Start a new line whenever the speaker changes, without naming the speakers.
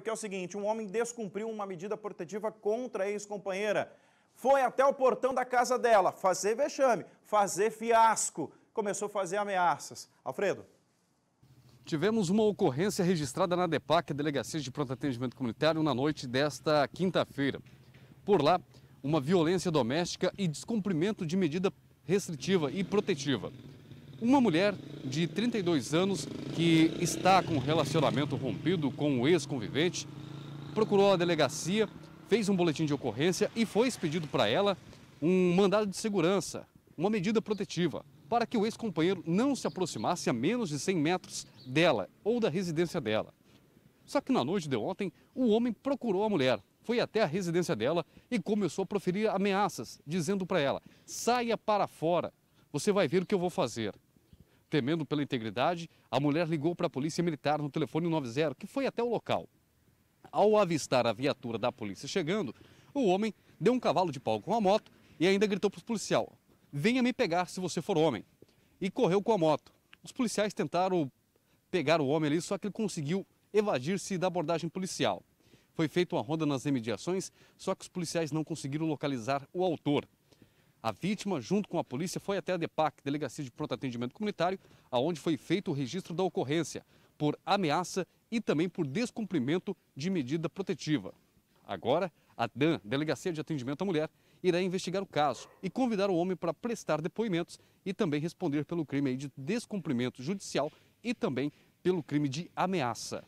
que é o seguinte: um homem descumpriu uma medida protetiva contra a ex-companheira. Foi até o portão da casa dela fazer vexame, fazer fiasco. Começou a fazer ameaças. Alfredo.
Tivemos uma ocorrência registrada na DEPAC, Delegacia de Pronto Atendimento Comunitário, na noite desta quinta-feira. Por lá, uma violência doméstica e descumprimento de medida restritiva e protetiva. Uma mulher de 32 anos que está com um relacionamento rompido com o ex-convivente procurou a delegacia, fez um boletim de ocorrência e foi expedido para ela um mandado de segurança, uma medida protetiva, para que o ex-companheiro não se aproximasse a menos de 100 metros dela ou da residência dela. Só que na noite de ontem, o homem procurou a mulher, foi até a residência dela e começou a proferir ameaças, dizendo para ela: saia para fora, você vai ver o que eu vou fazer. Temendo pela integridade, a mulher ligou para a polícia militar no telefone 90, que foi até o local. Ao avistar a viatura da polícia chegando, o homem deu um cavalo de pau com a moto e ainda gritou para o policial: Venha me pegar se você for homem. E correu com a moto. Os policiais tentaram pegar o homem ali, só que ele conseguiu evadir-se da abordagem policial. Foi feita uma ronda nas imediações, só que os policiais não conseguiram localizar o autor. A vítima, junto com a polícia, foi até a DEPAC, Delegacia de Pronto Atendimento Comunitário, aonde foi feito o registro da ocorrência por ameaça e também por descumprimento de medida protetiva. Agora, a DAN, Delegacia de Atendimento à Mulher, irá investigar o caso e convidar o homem para prestar depoimentos e também responder pelo crime de descumprimento judicial e também pelo crime de ameaça.